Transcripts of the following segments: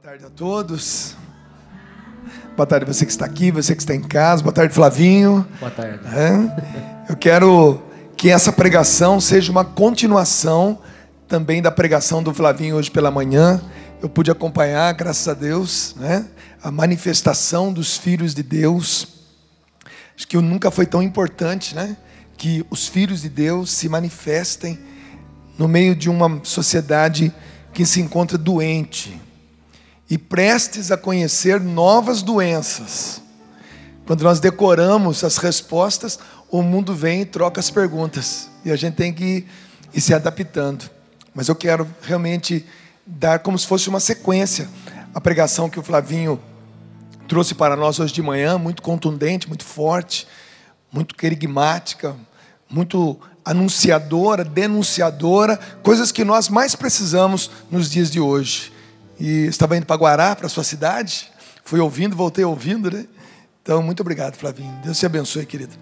Boa tarde a todos. Boa tarde você que está aqui, você que está em casa. Boa tarde, Flavinho. Boa tarde. Eu quero que essa pregação seja uma continuação também da pregação do Flavinho hoje pela manhã. Eu pude acompanhar, graças a Deus, né, a manifestação dos filhos de Deus. Acho que nunca foi tão importante, né, que os filhos de Deus se manifestem no meio de uma sociedade que se encontra doente, e prestes a conhecer novas doenças. Quando nós decoramos as respostas, o mundo vem e troca as perguntas. E a gente tem que ir, ir se adaptando. Mas eu quero realmente dar como se fosse uma sequência a pregação que o Flavinho trouxe para nós hoje de manhã, muito contundente, muito forte, muito querigmática, muito anunciadora, denunciadora, coisas que nós mais precisamos nos dias de hoje e estava tá indo para Guará, para sua cidade. Fui ouvindo, voltei ouvindo, né? Então, muito obrigado, Flavinho. Deus te abençoe, querido.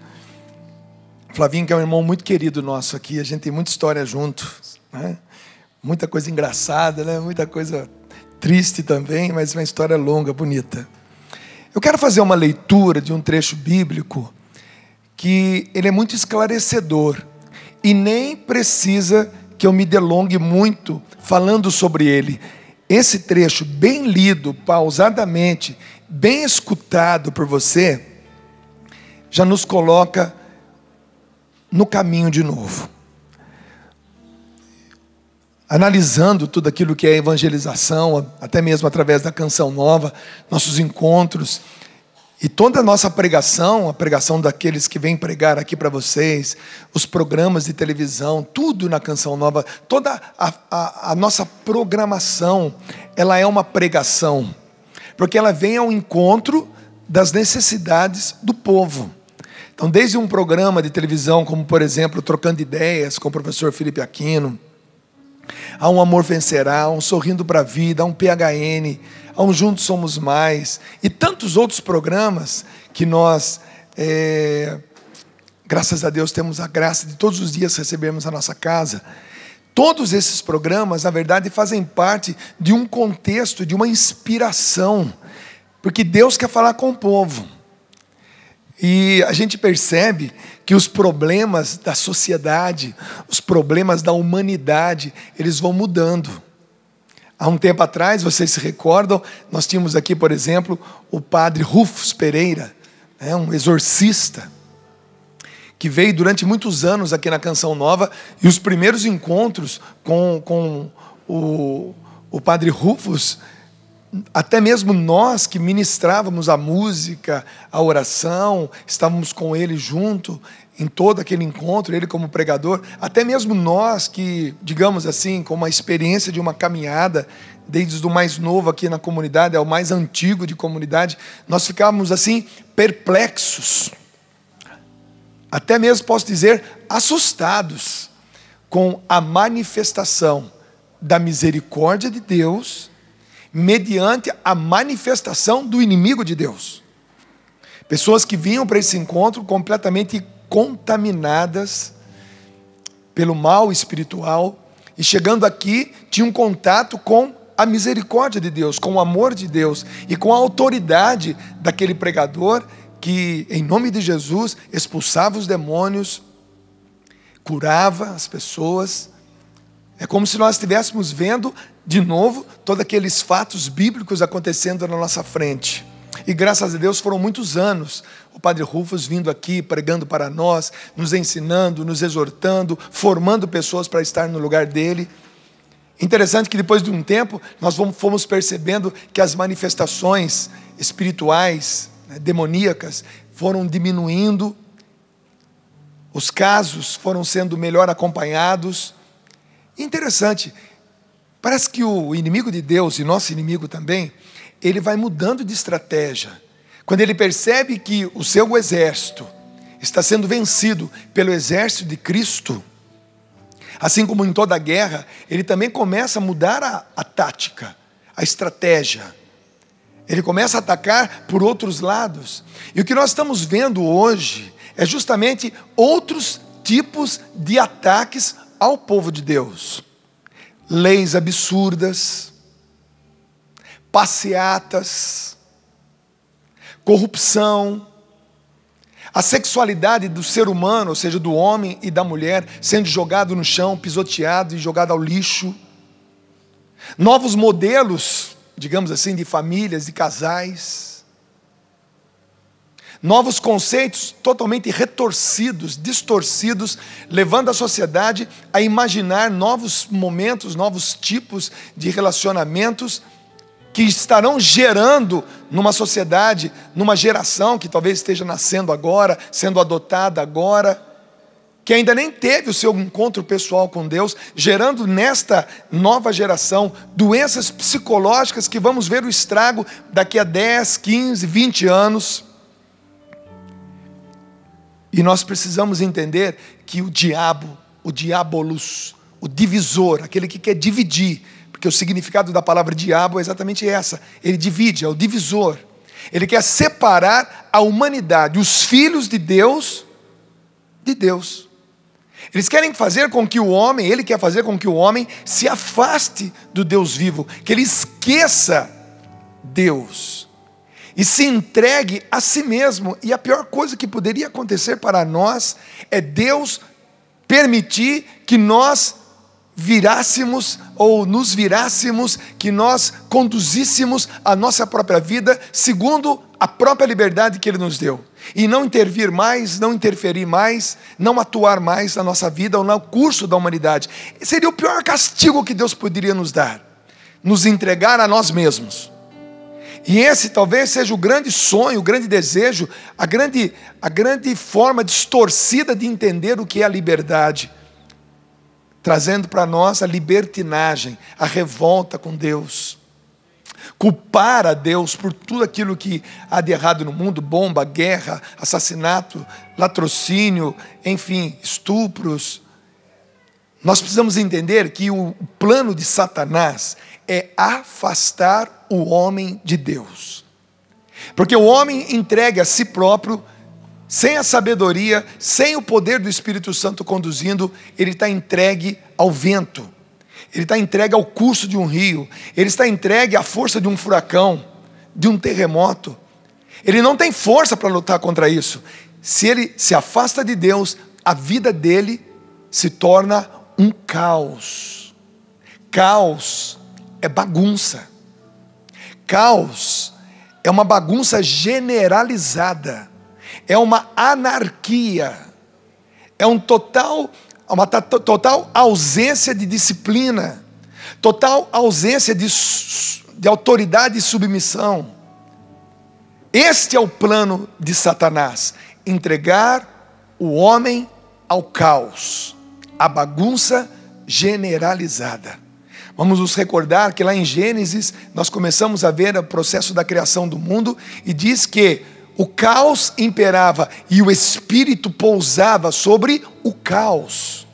Flavinho, que é um irmão muito querido nosso aqui, a gente tem muita história junto, né? Muita coisa engraçada, né? Muita coisa triste também, mas uma história longa, bonita. Eu quero fazer uma leitura de um trecho bíblico que ele é muito esclarecedor e nem precisa que eu me delongue muito falando sobre ele esse trecho bem lido, pausadamente, bem escutado por você, já nos coloca no caminho de novo. Analisando tudo aquilo que é evangelização, até mesmo através da canção nova, nossos encontros, e toda a nossa pregação, a pregação daqueles que vêm pregar aqui para vocês, os programas de televisão, tudo na Canção Nova, toda a, a, a, nossa programação, ela é uma pregação, porque ela vem ao encontro das necessidades do povo. Então, desde um programa de televisão, como por exemplo, Trocando Ideias com o professor Felipe Aquino, a Um Amor Vencerá, um Sorrindo para a Vida, a um PHN, um Juntos Somos Mais e tantos outros programas que nós, é, graças a Deus, temos a graça de todos os dias recebermos na nossa casa. Todos esses programas, na verdade, fazem parte de um contexto, de uma inspiração, porque Deus quer falar com o povo. E a gente percebe que os problemas da sociedade, os problemas da humanidade, eles vão mudando. Há um tempo atrás, vocês se recordam, nós tínhamos aqui, por exemplo, o padre Rufus Pereira, né, um exorcista, que veio durante muitos anos aqui na Canção Nova, e os primeiros encontros com, com o, o padre Rufus, até mesmo nós que ministrávamos a música, a oração, estávamos com ele junto, em todo aquele encontro, ele como pregador, até mesmo nós que, digamos assim, com uma experiência de uma caminhada, desde o mais novo aqui na comunidade ao mais antigo de comunidade, nós ficávamos assim perplexos. Até mesmo posso dizer assustados com a manifestação da misericórdia de Deus mediante a manifestação do inimigo de Deus. Pessoas que vinham para esse encontro completamente contaminadas pelo mal espiritual e chegando aqui tinham um contato com a misericórdia de Deus, com o amor de Deus e com a autoridade daquele pregador que, em nome de Jesus, expulsava os demônios, curava as pessoas. É como se nós estivéssemos vendo de novo todos aqueles fatos bíblicos acontecendo na nossa frente. E graças a Deus foram muitos anos o Padre Rufus vindo aqui, pregando para nós, nos ensinando, nos exortando, formando pessoas para estar no lugar dele. Interessante que depois de um tempo, nós fomos percebendo que as manifestações espirituais, né, demoníacas, foram diminuindo, os casos foram sendo melhor acompanhados. Interessante, parece que o inimigo de Deus e nosso inimigo também, ele vai mudando de estratégia quando ele percebe que o seu exército está sendo vencido pelo exército de Cristo, assim como em toda guerra, ele também começa a mudar a, a tática, a estratégia. Ele começa a atacar por outros lados. E o que nós estamos vendo hoje é justamente outros tipos de ataques ao povo de Deus. Leis absurdas, passeatas, corrupção, a sexualidade do ser humano, ou seja, do homem e da mulher, sendo jogado no chão, pisoteado e jogado ao lixo. Novos modelos, digamos assim, de famílias, de casais. Novos conceitos totalmente retorcidos, distorcidos, levando a sociedade a imaginar novos momentos, novos tipos de relacionamentos que estarão gerando numa sociedade, numa geração que talvez esteja nascendo agora, sendo adotada agora, que ainda nem teve o seu encontro pessoal com Deus, gerando nesta nova geração doenças psicológicas que vamos ver o estrago daqui a 10, 15, 20 anos. E nós precisamos entender que o diabo, o diabolus, o divisor, aquele que quer dividir, porque o significado da palavra diabo é exatamente essa. Ele divide, é o divisor. Ele quer separar a humanidade, os filhos de Deus, de Deus. Eles querem fazer com que o homem, ele quer fazer com que o homem se afaste do Deus vivo, que ele esqueça Deus e se entregue a si mesmo. E a pior coisa que poderia acontecer para nós é Deus permitir que nós virássemos ou nos virássemos, que nós conduzíssemos a nossa própria vida segundo a própria liberdade que Ele nos deu. E não intervir mais, não interferir mais, não atuar mais na nossa vida ou no curso da humanidade. Seria o pior castigo que Deus poderia nos dar nos entregar a nós mesmos. E esse talvez seja o grande sonho, o grande desejo, a grande, a grande forma distorcida de entender o que é a liberdade trazendo para nós a libertinagem, a revolta com Deus. Culpar a Deus por tudo aquilo que há de errado no mundo bomba, guerra, assassinato, latrocínio, enfim, estupros. Nós precisamos entender que o plano de Satanás é afastar o homem de Deus. Porque o homem entrega a si próprio sem a sabedoria, sem o poder do Espírito Santo conduzindo, ele está entregue ao vento, ele está entregue ao curso de um rio, ele está entregue à força de um furacão, de um terremoto. Ele não tem força para lutar contra isso. Se ele se afasta de Deus, a vida dele se torna um caos. Caos é bagunça. Caos é uma bagunça generalizada é uma anarquia, é um total, uma total ausência de disciplina, total ausência de, de autoridade e submissão. Este é o plano de Satanás: entregar o homem ao caos, à bagunça generalizada. Vamos nos recordar que lá em Gênesis nós começamos a ver o processo da criação do mundo e diz que o caos imperava e o espírito pousava sobre o caos.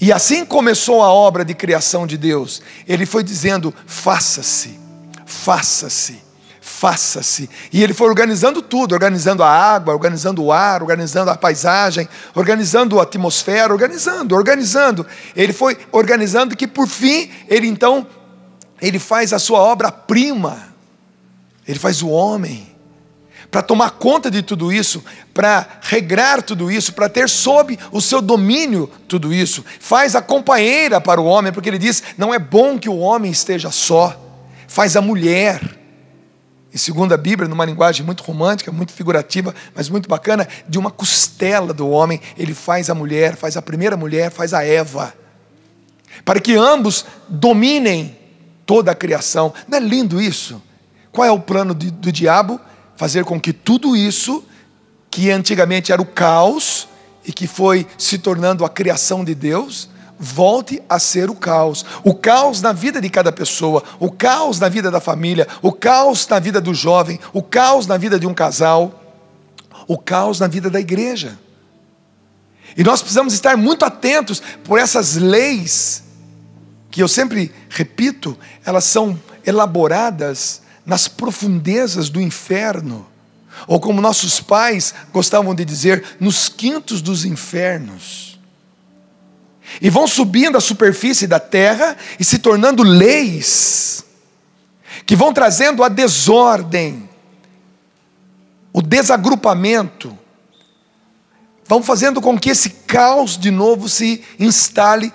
E assim começou a obra de criação de Deus. Ele foi dizendo: faça-se, faça-se, faça-se. E ele foi organizando tudo: organizando a água, organizando o ar, organizando a paisagem, organizando a atmosfera, organizando, organizando. Ele foi organizando que por fim ele então ele faz a sua obra prima. Ele faz o homem para tomar conta de tudo isso, para regrar tudo isso, para ter sob o seu domínio tudo isso. Faz a companheira para o homem, porque ele diz: não é bom que o homem esteja só. Faz a mulher. E segundo a Bíblia, numa linguagem muito romântica, muito figurativa, mas muito bacana, de uma costela do homem, ele faz a mulher, faz a primeira mulher, faz a Eva. Para que ambos dominem toda a criação. Não é lindo isso? Qual é o plano do, do diabo? fazer com que tudo isso, que antigamente era o caos e que foi se tornando a criação de Deus, volte a ser o caos. O caos na vida de cada pessoa, o caos na vida da família, o caos na vida do jovem, o caos na vida de um casal, o caos na vida da igreja. E nós precisamos estar muito atentos por essas leis, que eu sempre repito, elas são elaboradas nas profundezas do inferno, ou como nossos pais gostavam de dizer, nos quintos dos infernos. E vão subindo à superfície da terra e se tornando leis, que vão trazendo a desordem, o desagrupamento, vão fazendo com que esse caos de novo se instale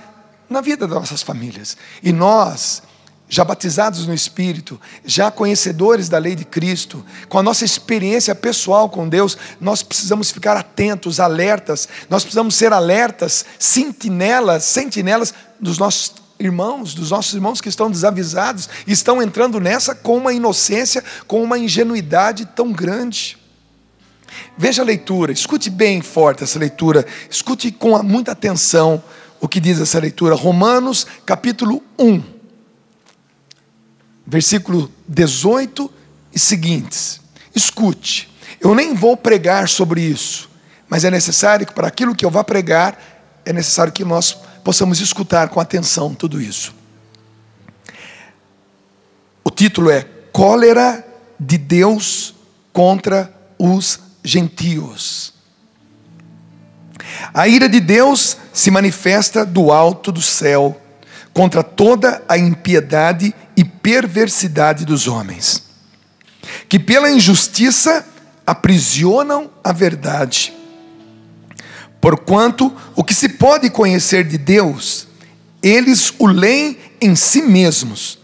na vida das nossas famílias. E nós já batizados no Espírito, já conhecedores da lei de Cristo, com a nossa experiência pessoal com Deus, nós precisamos ficar atentos, alertas, nós precisamos ser alertas, sentinelas, sentinelas dos nossos irmãos, dos nossos irmãos que estão desavisados, estão entrando nessa com uma inocência, com uma ingenuidade tão grande. Veja a leitura, escute bem forte essa leitura, escute com muita atenção o que diz essa leitura, Romanos capítulo 1 versículo 18 e seguintes. Escute, eu nem vou pregar sobre isso, mas é necessário que para aquilo que eu vá pregar, é necessário que nós possamos escutar com atenção tudo isso. O título é Cólera de Deus contra os gentios. A ira de Deus se manifesta do alto do céu contra toda a impiedade e e perversidade dos homens, que pela injustiça aprisionam a verdade. Porquanto o que se pode conhecer de Deus, eles o leem em si mesmos,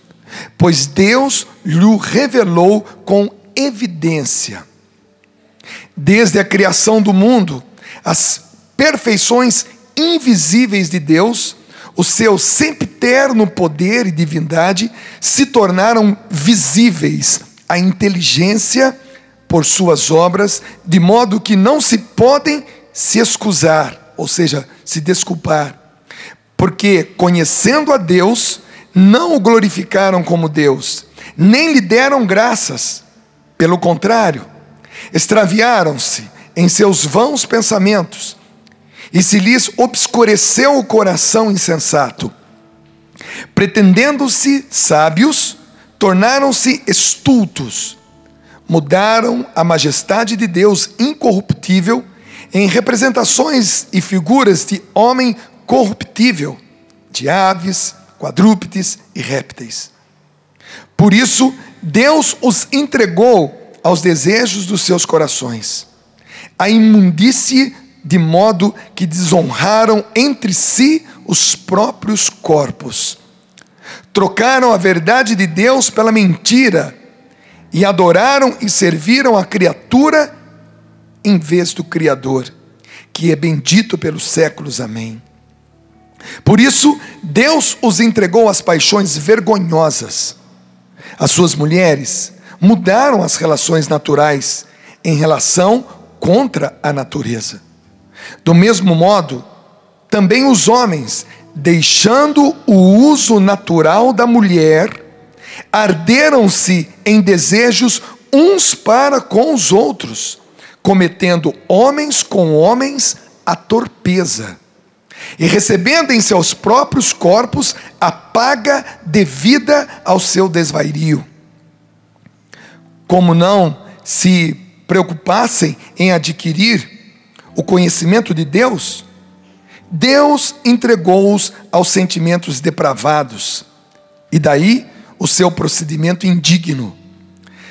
pois Deus lhe revelou com evidência. Desde a criação do mundo, as perfeições invisíveis de Deus, o seu sempiterno poder e divindade se tornaram visíveis à inteligência por suas obras, de modo que não se podem se excusar, ou seja, se desculpar. Porque conhecendo a Deus, não o glorificaram como Deus, nem lhe deram graças. Pelo contrário, extraviaram-se em seus vãos pensamentos e se lhes obscureceu o coração insensato. Pretendendo-se sábios, tornaram-se estultos, mudaram a majestade de Deus incorruptível em representações e figuras de homem corruptível, de aves, quadrúpedes e répteis. Por isso, Deus os entregou aos desejos dos seus corações. A imundície de modo que desonraram entre si os próprios corpos. Trocaram a verdade de Deus pela mentira e adoraram e serviram a criatura em vez do Criador, que é bendito pelos séculos. Amém. Por isso, Deus os entregou às paixões vergonhosas. As suas mulheres mudaram as relações naturais em relação contra a natureza do mesmo modo, também os homens, deixando o uso natural da mulher, arderam-se em desejos uns para com os outros, cometendo homens com homens a torpeza, e recebendo em seus próprios corpos a paga devida ao seu desvairio. Como não se preocupassem em adquirir o conhecimento de Deus, Deus entregou-os aos sentimentos depravados, e daí o seu procedimento indigno.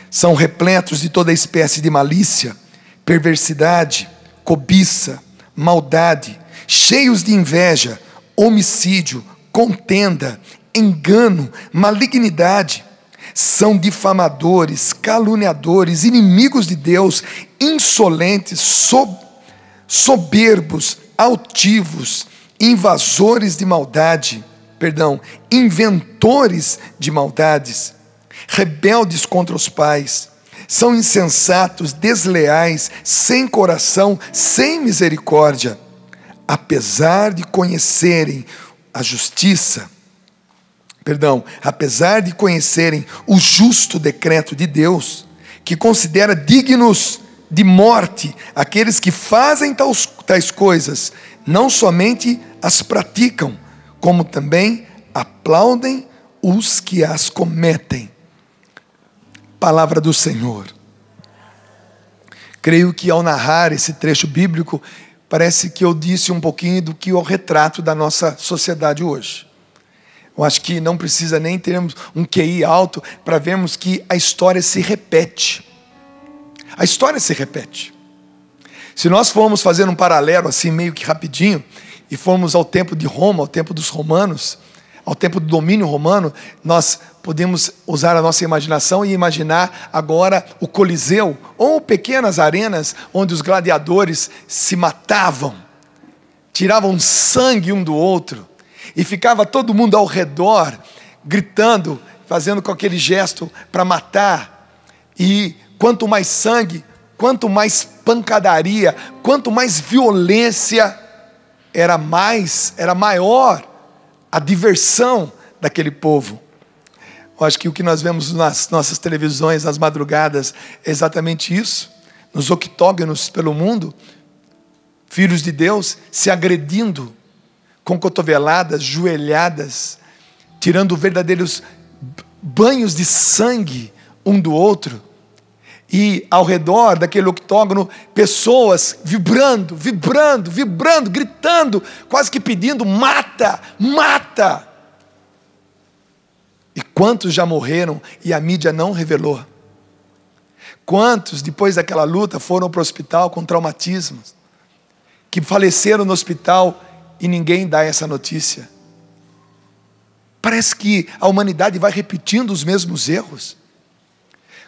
São repletos de toda espécie de malícia, perversidade, cobiça, maldade, cheios de inveja, homicídio, contenda, engano, malignidade. São difamadores, caluniadores, inimigos de Deus, insolentes, sob soberbos, altivos, invasores de maldade, perdão, inventores de maldades, rebeldes contra os pais, são insensatos, desleais, sem coração, sem misericórdia, apesar de conhecerem a justiça, perdão, apesar de conhecerem o justo decreto de Deus, que considera dignos de morte aqueles que fazem tais, tais coisas, não somente as praticam, como também aplaudem os que as cometem. Palavra do Senhor. Creio que ao narrar esse trecho bíblico, parece que eu disse um pouquinho do que é o retrato da nossa sociedade hoje. Eu acho que não precisa nem termos um QI alto para vermos que a história se repete. A história se repete. Se nós formos fazer um paralelo assim, meio que rapidinho, e formos ao tempo de Roma, ao tempo dos romanos, ao tempo do domínio romano, nós podemos usar a nossa imaginação e imaginar agora o Coliseu ou pequenas arenas onde os gladiadores se matavam, tiravam sangue um do outro e ficava todo mundo ao redor gritando, fazendo com aquele gesto para matar. E Quanto mais sangue, quanto mais pancadaria, quanto mais violência, era mais, era maior a diversão daquele povo. Eu acho que o que nós vemos nas nossas televisões, nas madrugadas, é exatamente isso. Nos octógonos pelo mundo, filhos de Deus se agredindo com cotoveladas, joelhadas, tirando verdadeiros banhos de sangue um do outro. E ao redor daquele octógono, pessoas vibrando, vibrando, vibrando, gritando, quase que pedindo: mata, mata. E quantos já morreram e a mídia não revelou? Quantos, depois daquela luta, foram para o hospital com traumatismos, que faleceram no hospital e ninguém dá essa notícia? Parece que a humanidade vai repetindo os mesmos erros.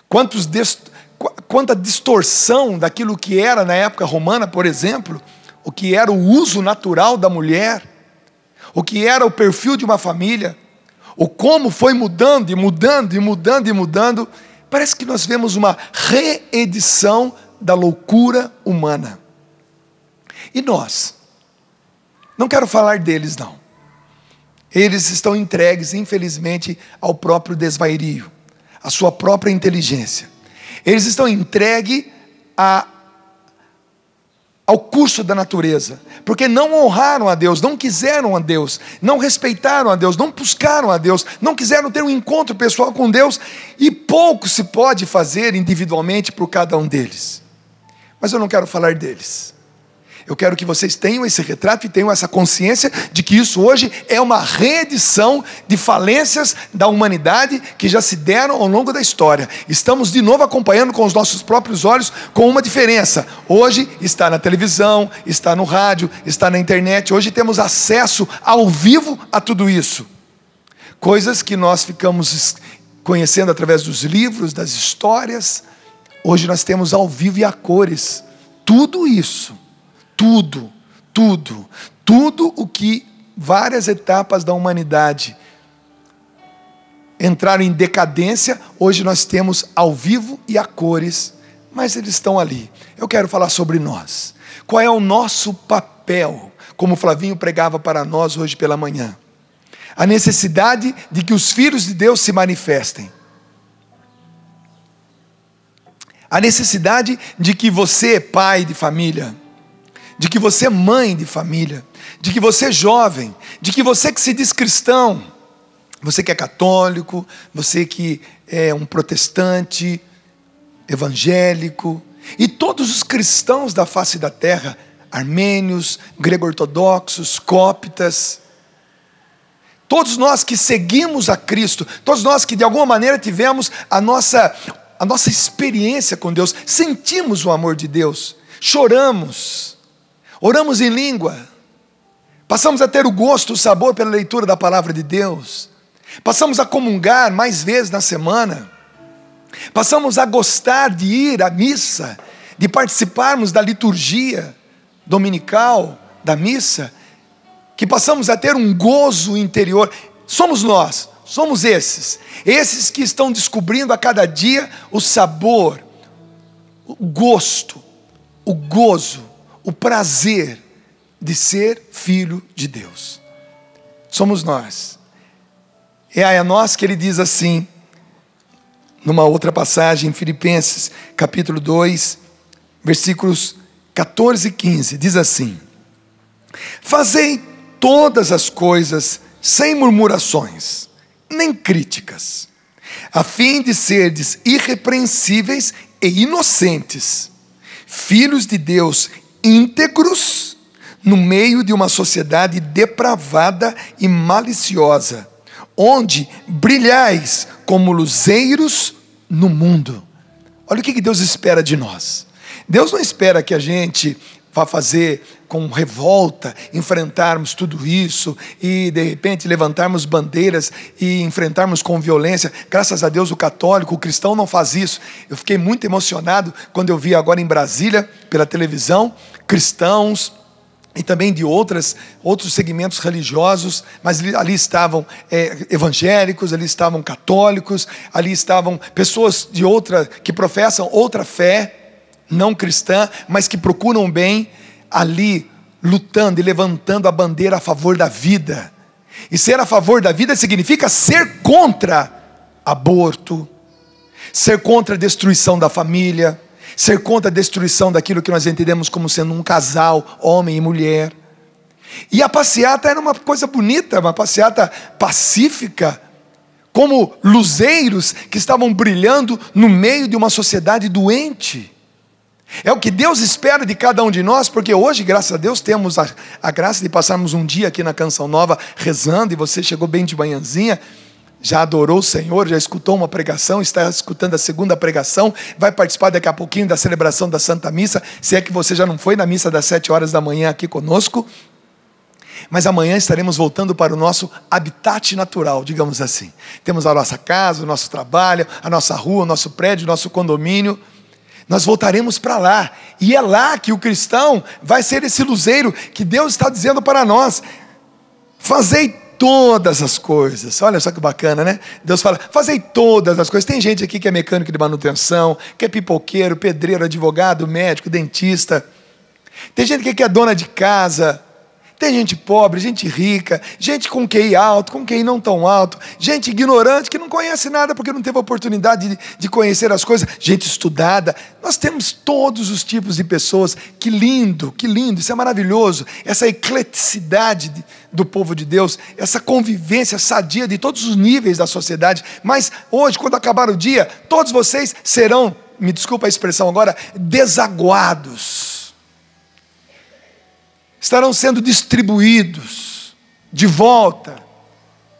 Quantos, quanta distorção daquilo que era na época romana, por exemplo, o que era o uso natural da mulher, o que era o perfil de uma família, o como foi mudando e mudando e mudando e mudando, parece que nós vemos uma reedição da loucura humana. E nós? Não quero falar deles, não. Eles estão entregues, infelizmente, ao próprio desvairio, à sua própria inteligência eles estão entregues a, ao curso da natureza, porque não honraram a Deus, não quiseram a Deus, não respeitaram a Deus, não buscaram a Deus, não quiseram ter um encontro pessoal com Deus, e pouco se pode fazer individualmente por cada um deles. Mas eu não quero falar deles. Eu quero que vocês tenham esse retrato e tenham essa consciência de que isso hoje é uma reedição de falências da humanidade que já se deram ao longo da história. Estamos de novo acompanhando com os nossos próprios olhos, com uma diferença. Hoje está na televisão, está no rádio, está na internet. Hoje temos acesso ao vivo a tudo isso. Coisas que nós ficamos conhecendo através dos livros, das histórias. Hoje nós temos ao vivo e a cores. Tudo isso tudo, tudo, tudo o que várias etapas da humanidade entraram em decadência, hoje nós temos ao vivo e a cores, mas eles estão ali. Eu quero falar sobre nós. Qual é o nosso papel? Como Flavinho pregava para nós hoje pela manhã. A necessidade de que os filhos de Deus se manifestem. A necessidade de que você, pai de família, de que você é mãe de família, de que você é jovem, de que você que se diz cristão, você que é católico, você que é um protestante, evangélico, e todos os cristãos da face da terra, armênios, grego-ortodoxos, cóptas, todos nós que seguimos a Cristo, todos nós que de alguma maneira tivemos a nossa, a nossa experiência com Deus, sentimos o amor de Deus, choramos, Oramos em língua. Passamos a ter o gosto, o sabor pela leitura da palavra de Deus. Passamos a comungar mais vezes na semana. Passamos a gostar de ir à missa, de participarmos da liturgia dominical, da missa, que passamos a ter um gozo interior. Somos nós, somos esses, esses que estão descobrindo a cada dia o sabor, o gosto, o gozo o prazer de ser filho de Deus. Somos nós. É a nós que ele diz assim, numa outra passagem, em Filipenses, capítulo 2, versículos 14 e 15, diz assim: Fazei todas as coisas sem murmurações, nem críticas, a fim de serdes irrepreensíveis e inocentes, filhos de Deus íntegros no meio de uma sociedade depravada e maliciosa, onde brilhais como luzeiros no mundo. Olha o que Deus espera de nós. Deus não espera que a gente vá fazer com revolta enfrentarmos tudo isso e de repente levantarmos bandeiras e enfrentarmos com violência. Graças a Deus o católico, o cristão não faz isso. Eu fiquei muito emocionado quando eu vi agora em Brasília pela televisão cristãos e também de outras, outros segmentos religiosos, mas ali estavam é, evangélicos, ali estavam católicos, ali estavam pessoas de outra que professam outra fé, não cristã, mas que procuram bem ali lutando e levantando a bandeira a favor da vida. E ser a favor da vida significa ser contra aborto, ser contra a destruição da família, ser contra a destruição daquilo que nós entendemos como sendo um casal, homem e mulher. E a passeata era uma coisa bonita, uma passeata pacífica, como luzeiros que estavam brilhando no meio de uma sociedade doente. É o que Deus espera de cada um de nós, porque hoje, graças a Deus, temos a, a graça de passarmos um dia aqui na Canção Nova rezando, e você chegou bem de manhãzinha, já adorou o Senhor, já escutou uma pregação, está escutando a segunda pregação, vai participar daqui a pouquinho da celebração da Santa Missa, se é que você já não foi na missa das sete horas da manhã aqui conosco. Mas amanhã estaremos voltando para o nosso habitat natural, digamos assim. Temos a nossa casa, o nosso trabalho, a nossa rua, o nosso prédio, o nosso condomínio. Nós voltaremos para lá. E é lá que o cristão vai ser esse luzeiro que Deus está dizendo para nós. Fazei todas as coisas. Olha só que bacana, né? Deus fala: fazei todas as coisas. Tem gente aqui que é mecânico de manutenção, que é pipoqueiro, pedreiro, advogado, médico, dentista. Tem gente aqui que é dona de casa, tem gente pobre, gente rica, gente com QI alto, com QI não tão alto, gente ignorante que não conhece nada porque não teve oportunidade de, de conhecer as coisas, gente estudada. Nós temos todos os tipos de pessoas. Que lindo, que lindo, isso é maravilhoso. Essa ecleticidade de, do povo de Deus, essa convivência sadia de todos os níveis da sociedade. Mas hoje, quando acabar o dia, todos vocês serão, me desculpa a expressão agora, desaguados estarão sendo distribuídos de volta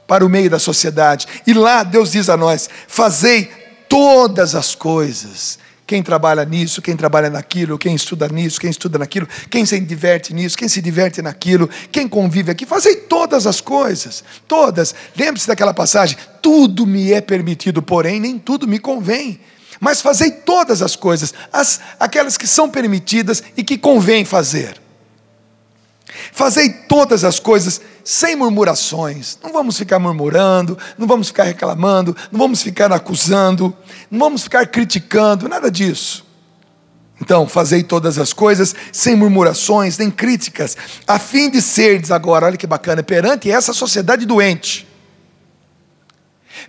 para o meio da sociedade. E lá Deus diz a nós: fazei todas as coisas. Quem trabalha nisso, quem trabalha naquilo, quem estuda nisso, quem estuda naquilo, quem se diverte nisso, quem se diverte naquilo, quem convive aqui, fazei todas as coisas, todas. Lembre-se daquela passagem: tudo me é permitido, porém nem tudo me convém mas fazei todas as coisas, as, aquelas que são permitidas e que convém fazer. Fazei todas as coisas sem murmurações. Não vamos ficar murmurando, não vamos ficar reclamando, não vamos ficar acusando, não vamos ficar criticando, nada disso. Então, fazei todas as coisas sem murmurações, nem críticas, a fim de serdes agora, olha que bacana, perante essa sociedade doente.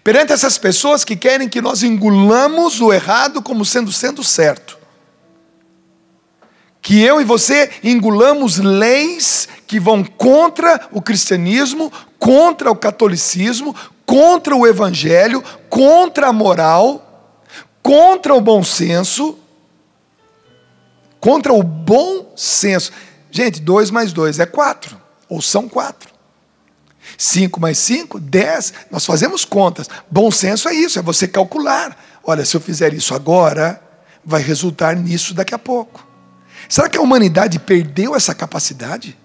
Perante essas pessoas que querem que nós engulamos o errado como sendo sendo certo que eu e você engulamos leis que vão contra o cristianismo, contra o catolicismo, contra o evangelho, contra a moral, contra o bom senso, contra o bom senso. Gente, dois mais dois é quatro, ou são quatro. Cinco mais cinco, dez. nós fazemos contas. Bom senso é isso, é você calcular. Olha, se eu fizer isso agora, vai resultar nisso daqui a pouco. Será que a humanidade perdeu essa capacidade?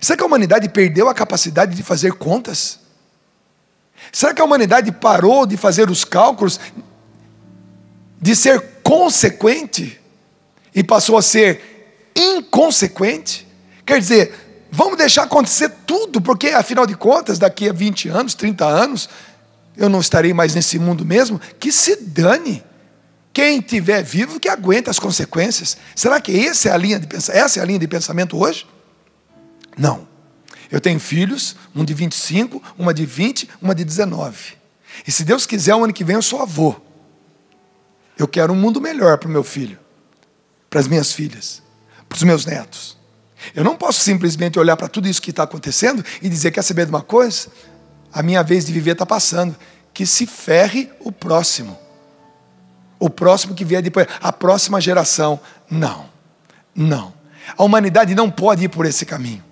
Será que a humanidade perdeu a capacidade de fazer contas? Será que a humanidade parou de fazer os cálculos, de ser consequente e passou a ser inconsequente? Quer dizer, vamos deixar acontecer tudo, porque afinal de contas, daqui a 20 anos, 30 anos, eu não estarei mais nesse mundo mesmo, que se dane. Quem tiver vivo que aguenta as consequências. Será que essa é a linha de, essa é a linha de pensamento hoje? Não. Eu tenho filhos, um de 25, uma de 20, uma de 19. E se Deus quiser, o ano que vem eu sou avô. Eu quero um mundo melhor para o meu filho, para as minhas filhas, para os meus netos. Eu não posso simplesmente olhar para tudo isso que está acontecendo e dizer: quer saber de uma coisa? A minha vez de viver está passando. Que se ferre o próximo o próximo que vier depois, a próxima geração. Não, não. A humanidade não pode ir por esse caminho.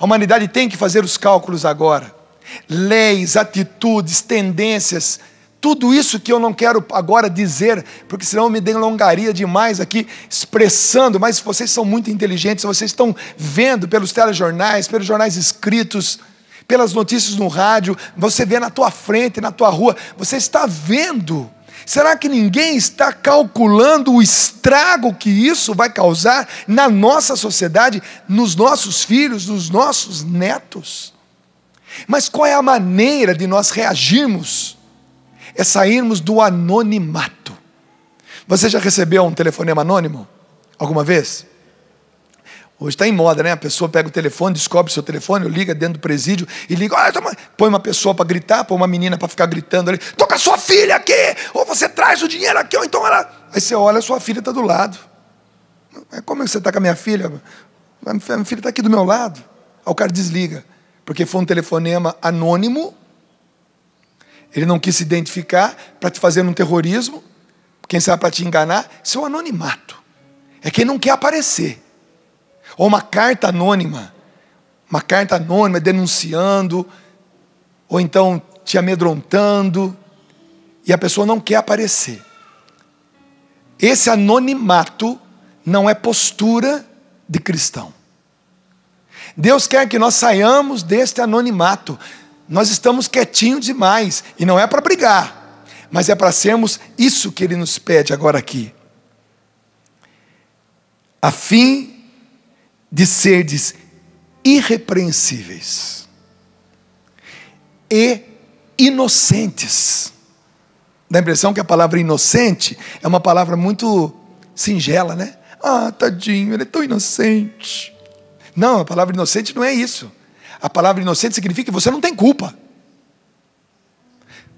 A humanidade tem que fazer os cálculos agora. Leis, atitudes, tendências, tudo isso que eu não quero agora dizer, porque senão eu me delongaria demais aqui expressando, mas vocês são muito inteligentes, vocês estão vendo pelos telejornais, pelos jornais escritos, pelas notícias no rádio, você vê na tua frente, na tua rua, você está vendo Será que ninguém está calculando o estrago que isso vai causar na nossa sociedade, nos nossos filhos, nos nossos netos? Mas qual é a maneira de nós reagirmos? É sairmos do anonimato. Você já recebeu um telefonema anônimo? Alguma vez? Hoje está em moda, né? A pessoa pega o telefone, descobre o seu telefone, liga dentro do presídio e liga. Ah, toma... Põe uma pessoa para gritar, põe uma menina para ficar gritando ali: toca sua filha aqui! Ou você traz o dinheiro aqui, ou então ela. Aí você olha, sua filha está do lado. Como é que você está com a minha filha? A minha filha está aqui do meu lado. Aí o cara desliga, porque foi um telefonema anônimo. Ele não quis se identificar para te fazer um terrorismo, quem sabe para te enganar. Isso é um anonimato. É quem não quer aparecer. Ou uma carta anônima, uma carta anônima denunciando, ou então te amedrontando, e a pessoa não quer aparecer. Esse anonimato não é postura de cristão. Deus quer que nós saiamos deste anonimato. Nós estamos quietinhos demais e não é para brigar, mas é para sermos isso que ele nos pede agora aqui. A fim de serdes irrepreensíveis e inocentes. Dá a impressão que a palavra inocente é uma palavra muito singela, né? Ah, tadinho, ele é tão inocente. Não, a palavra inocente não é isso. A palavra inocente significa que você não tem culpa.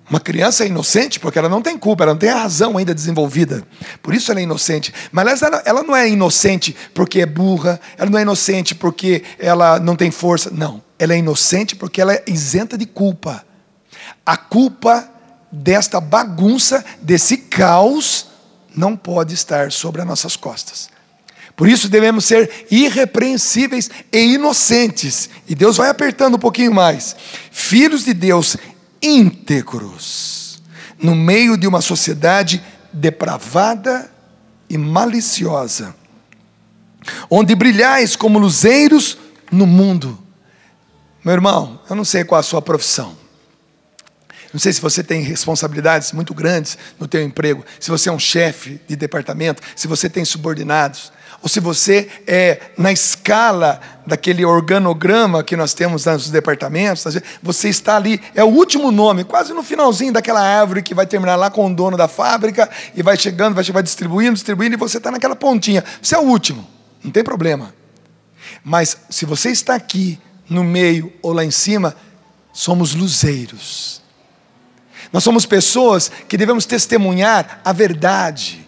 Uma criança é inocente porque ela não tem culpa, ela não tem a razão ainda desenvolvida. Por isso ela é inocente. Mas ela, ela não é inocente porque é burra, ela não é inocente porque ela não tem força. Não. Ela é inocente porque ela é isenta de culpa. A culpa desta bagunça, desse caos, não pode estar sobre as nossas costas. Por isso devemos ser irrepreensíveis e inocentes. E Deus vai apertando um pouquinho mais. Filhos de Deus íntegros no meio de uma sociedade depravada e maliciosa, onde brilhais como luzeiros no mundo. Meu irmão, eu não sei qual a sua profissão. Não sei se você tem responsabilidades muito grandes no teu emprego, se você é um chefe de departamento, se você tem subordinados, ou se você é na escala daquele organograma que nós temos nos departamentos, você está ali, é o último nome, quase no finalzinho daquela árvore que vai terminar lá com o dono da fábrica e vai chegando, vai, vai distribuindo, distribuindo e você está naquela pontinha. Você é o último, não tem problema. Mas se você está aqui, no meio ou lá em cima, somos luzeiros. Nós somos pessoas que devemos testemunhar a verdade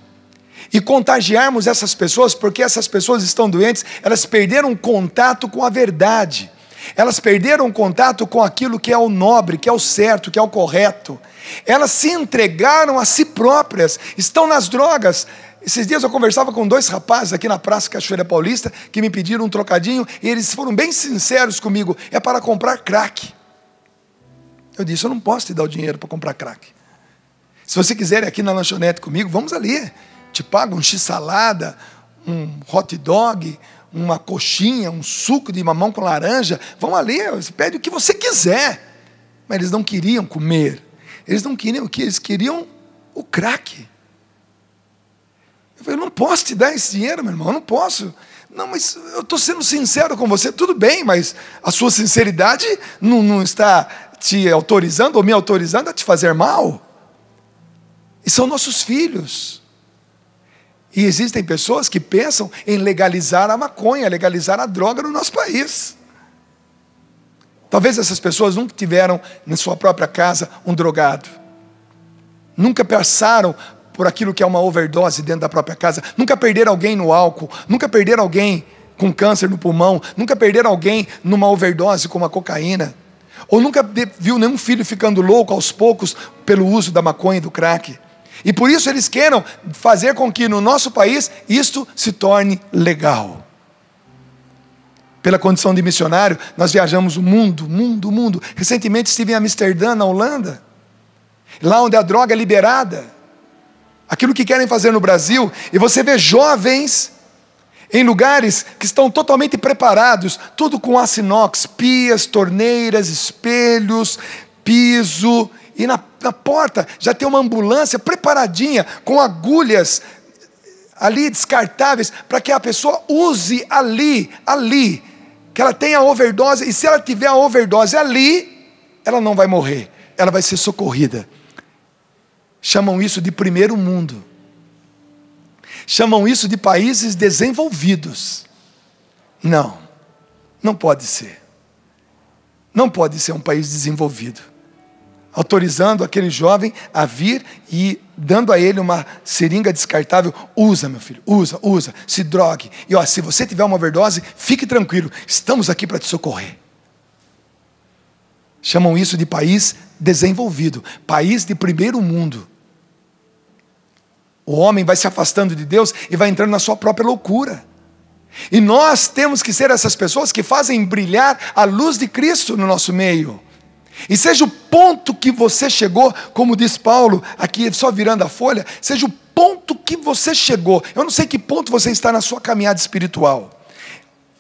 e contagiarmos essas pessoas, porque essas pessoas estão doentes, elas perderam contato com a verdade. Elas perderam contato com aquilo que é o nobre, que é o certo, que é o correto. Elas se entregaram a si próprias, estão nas drogas. Esses dias eu conversava com dois rapazes aqui na Praça Cachoeira Paulista que me pediram um trocadinho e eles foram bem sinceros comigo: é para comprar crack. Eu disse: eu não posso te dar o dinheiro para comprar crack. Se você quiser ir aqui na lanchonete comigo, vamos ali te paga um x-salada, um hot dog, uma coxinha, um suco de mamão com laranja. Vão ali, pede o que você quiser. Mas eles não queriam comer. Eles não queriam o que? Eles queriam o crack. Eu falei, eu não posso te dar esse dinheiro, meu irmão, eu não posso. Não, mas eu estou sendo sincero com você, tudo bem, mas a sua sinceridade não, não está te autorizando ou me autorizando a te fazer mal. E são nossos filhos. E existem pessoas que pensam em legalizar a maconha, legalizar a droga no nosso país. Talvez essas pessoas nunca tiveram na sua própria casa um drogado, nunca passaram por aquilo que é uma overdose dentro da própria casa, nunca perderam alguém no álcool, nunca perderam alguém com câncer no pulmão, nunca perderam alguém numa overdose como a cocaína, ou nunca viu nenhum filho ficando louco aos poucos pelo uso da maconha e do crack. E por isso eles queiram fazer com que no nosso país isto se torne legal. Pela condição de missionário, nós viajamos o mundo, mundo, mundo. Recentemente estive em Amsterdã, na Holanda, lá onde a droga é liberada. Aquilo que querem fazer no Brasil, e você vê jovens em lugares que estão totalmente preparados, tudo com aço inox, pias, torneiras, espelhos, piso, e na na porta já tem uma ambulância preparadinha com agulhas ali descartáveis para que a pessoa use ali, ali, que ela tenha overdose e se ela tiver a overdose ali, ela não vai morrer, ela vai ser socorrida. Chamam isso de primeiro mundo. Chamam isso de países desenvolvidos. Não. Não pode ser. Não pode ser um país desenvolvido autorizando aquele jovem a vir e dando a ele uma seringa descartável. Usa, meu filho, usa, usa, se drogue. E ó, se você tiver uma overdose, fique tranquilo, estamos aqui para te socorrer. Chamam isso de país desenvolvido, país de primeiro mundo. O homem vai se afastando de Deus e vai entrando na sua própria loucura. E nós temos que ser essas pessoas que fazem brilhar a luz de Cristo no nosso meio. E seja o ponto que você chegou, como diz Paulo, aqui só virando a folha, seja o ponto que você chegou. Eu não sei que ponto você está na sua caminhada espiritual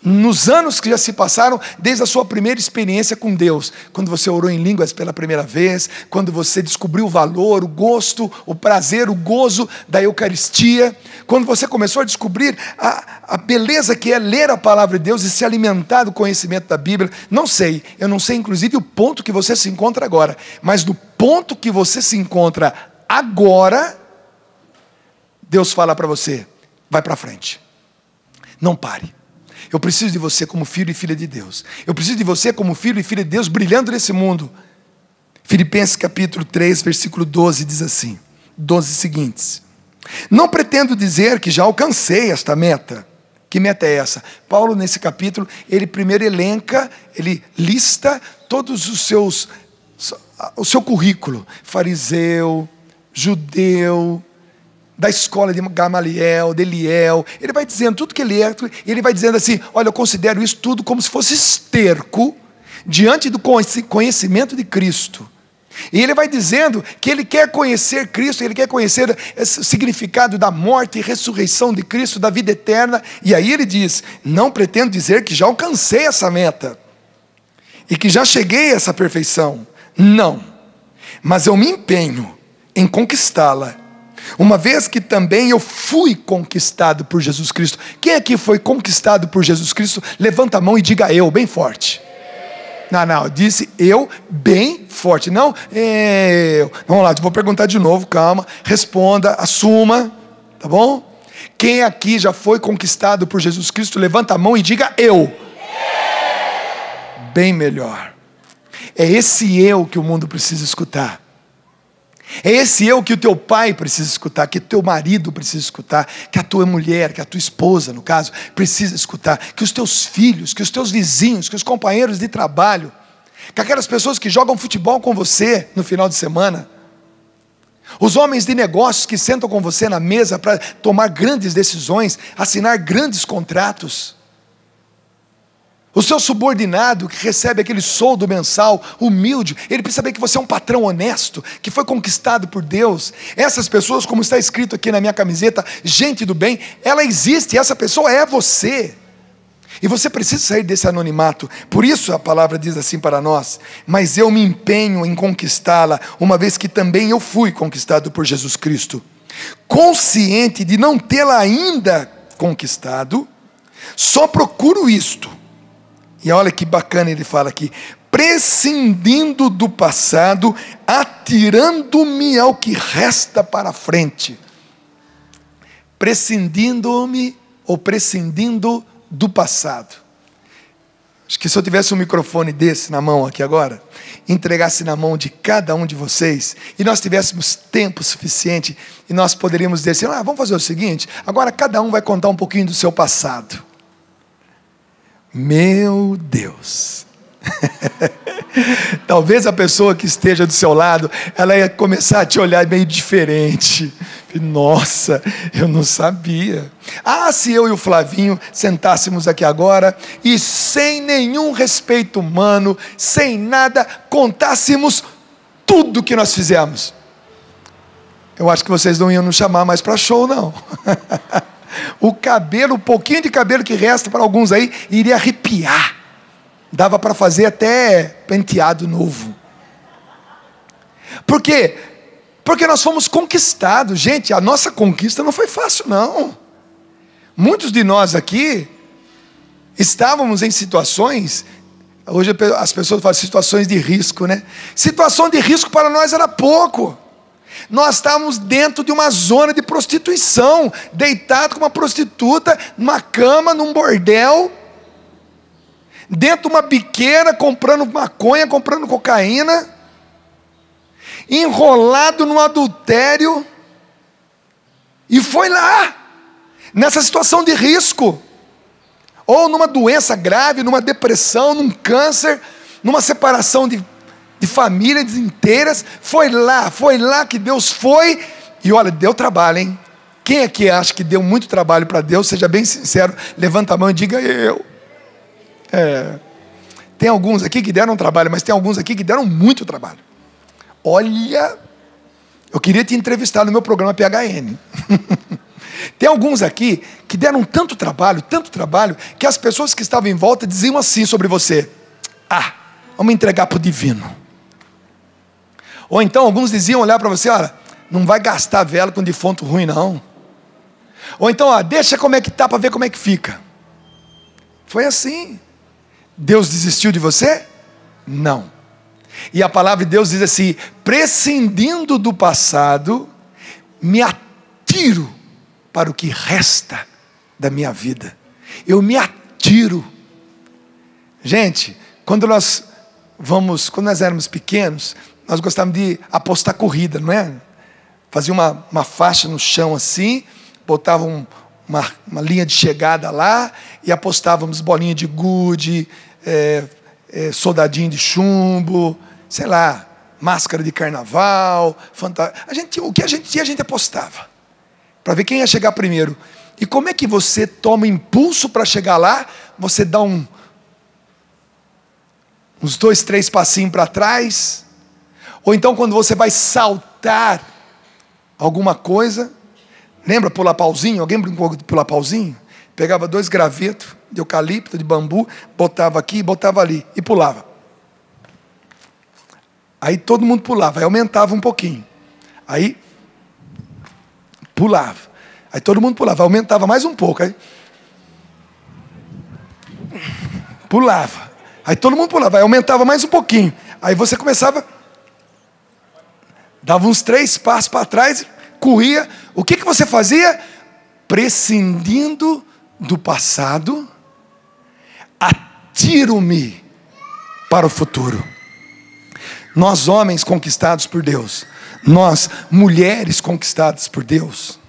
nos anos que já se passaram desde a sua primeira experiência com Deus, quando você orou em línguas pela primeira vez, quando você descobriu o valor, o gosto, o prazer, o gozo da Eucaristia, quando você começou a descobrir a, a beleza que é ler a palavra de Deus e se alimentar do conhecimento da Bíblia. Não sei, eu não sei inclusive o ponto que você se encontra agora, mas do ponto que você se encontra agora, Deus fala para você: vai para frente, não pare eu preciso de você como filho e filha de Deus. Eu preciso de você como filho e filha de Deus brilhando nesse mundo. Filipenses capítulo 3, versículo 12 diz assim: 12 seguintes. Não pretendo dizer que já alcancei esta meta. Que meta é essa? Paulo, nesse capítulo, ele primeiro elenca, ele lista todos os seus, o seu currículo: fariseu, judeu, da escola de Gamaliel, de Eliel, ele vai dizendo tudo que ele é, ele vai dizendo assim: olha, eu considero isso tudo como se fosse esterco diante do conhecimento de Cristo. E ele vai dizendo que ele quer conhecer Cristo, ele quer conhecer o significado da morte e ressurreição de Cristo, da vida eterna. E aí ele diz: Não pretendo dizer que já alcancei essa meta e que já cheguei a essa perfeição. Não. Mas eu me empenho em conquistá-la uma vez que também eu fui conquistado por Jesus Cristo. Quem aqui foi conquistado por Jesus Cristo? Levanta a mão e diga eu, bem forte. Não, não, disse eu bem forte. Não, eu. Vamos lá, vou perguntar de novo, calma. Responda, assuma, tá bom? Quem aqui já foi conquistado por Jesus Cristo, levanta a mão e diga eu. Bem melhor. É esse eu que o mundo precisa escutar. É esse eu que o teu pai precisa escutar, que o teu marido precisa escutar, que a tua mulher, que a tua esposa, no caso, precisa escutar, que os teus filhos, que os teus vizinhos, que os companheiros de trabalho, que aquelas pessoas que jogam futebol com você no final de semana, os homens de negócios que sentam com você na mesa para tomar grandes decisões, assinar grandes contratos, o seu subordinado que recebe aquele soldo mensal humilde, ele precisa saber que você é um patrão honesto, que foi conquistado por Deus. Essas pessoas, como está escrito aqui na minha camiseta, gente do bem, ela existe, essa pessoa é você. E você precisa sair desse anonimato. Por isso a palavra diz assim para nós: Mas eu me empenho em conquistá-la, uma vez que também eu fui conquistado por Jesus Cristo. Consciente de não tê-la ainda conquistado, só procuro isto e olha que bacana ele fala aqui: prescindindo do passado, atirando-me ao que resta para frente. Prescindindo-me ou prescindindo do passado. Acho que se eu tivesse um microfone desse na mão aqui agora, entregasse na mão de cada um de vocês, e nós tivéssemos tempo suficiente, e nós poderíamos dizer assim: ah, vamos fazer o seguinte, agora cada um vai contar um pouquinho do seu passado. Meu Deus. Talvez a pessoa que esteja do seu lado, ela ia começar a te olhar meio diferente. Nossa, eu não sabia. Ah, se eu e o Flavinho sentássemos aqui agora e sem nenhum respeito humano, sem nada, contássemos tudo que nós fizemos. Eu acho que vocês não iam nos chamar mais para show, não. o cabelo, o pouquinho de cabelo que resta para alguns aí, iria arrepiar. Dava para fazer até penteado novo. Por quê? Porque nós fomos conquistados, gente. A nossa conquista não foi fácil, não. Muitos de nós aqui estávamos em situações. Hoje as pessoas falam situações de risco, né? Situação de risco para nós era pouco. Nós estávamos dentro de uma zona de prostituição, deitado com uma prostituta, numa cama, num bordel, dentro de uma biqueira, comprando maconha, comprando cocaína, enrolado no adultério, e foi lá, nessa situação de risco, ou numa doença grave, numa depressão, num câncer, numa separação de de famílias inteiras. Foi lá, foi lá que Deus foi. E olha, deu trabalho, hein? Quem aqui acha que deu muito trabalho para Deus, seja bem sincero, levanta a mão e diga eu. É. Tem alguns aqui que deram trabalho, mas tem alguns aqui que deram muito trabalho. Olha, eu queria te entrevistar no meu programa PHN. Tem alguns aqui que deram tanto trabalho, tanto trabalho, que as pessoas que estavam em volta diziam assim sobre você: Ah, vamos entregar para o divino. Ou então alguns diziam olhar para você, olha, não vai gastar vela com defunto ruim não. Ou então, ó, ah, deixa como é que tá para ver como é que fica. Foi assim. Deus desistiu de você? Não. E a palavra de Deus diz assim: prescindindo do passado, me atiro para o que resta da minha vida. Eu me atiro. Gente, quando nós vamos, quando nós éramos pequenos, nós gostávamos de apostar corrida, não é? Fazia uma, uma faixa no chão assim, botava um, uma, uma, linha de chegada lá e apostávamos bolinha de gude, é, é, soldadinho de chumbo, sei lá, máscara de carnaval, fanta... a gente, o que a gente tinha, a gente apostava. Para ver quem ia chegar primeiro. E como é que você toma impulso para chegar lá? Você dá um, uns dois, três passinhos para trás, ou então quando você vai saltar alguma coisa, lembra pular pauzinho? Alguém brincou de pular pauzinho? Pegava dois gravetos de eucalipto, de bambu, botava aqui, botava ali e pulava. Aí todo mundo pulava, aí aumentava um pouquinho. Aí pulava. Aí todo mundo pulava, aumentava mais um pouco. Aí pulava. Aí todo mundo pulava, aí aumentava mais um pouquinho. Aí você começava Dava uns três passos para trás, corria. O que, que você fazia? Prescindindo do passado, atiro-me para o futuro. Nós, homens conquistados por Deus, nós, mulheres conquistadas por Deus,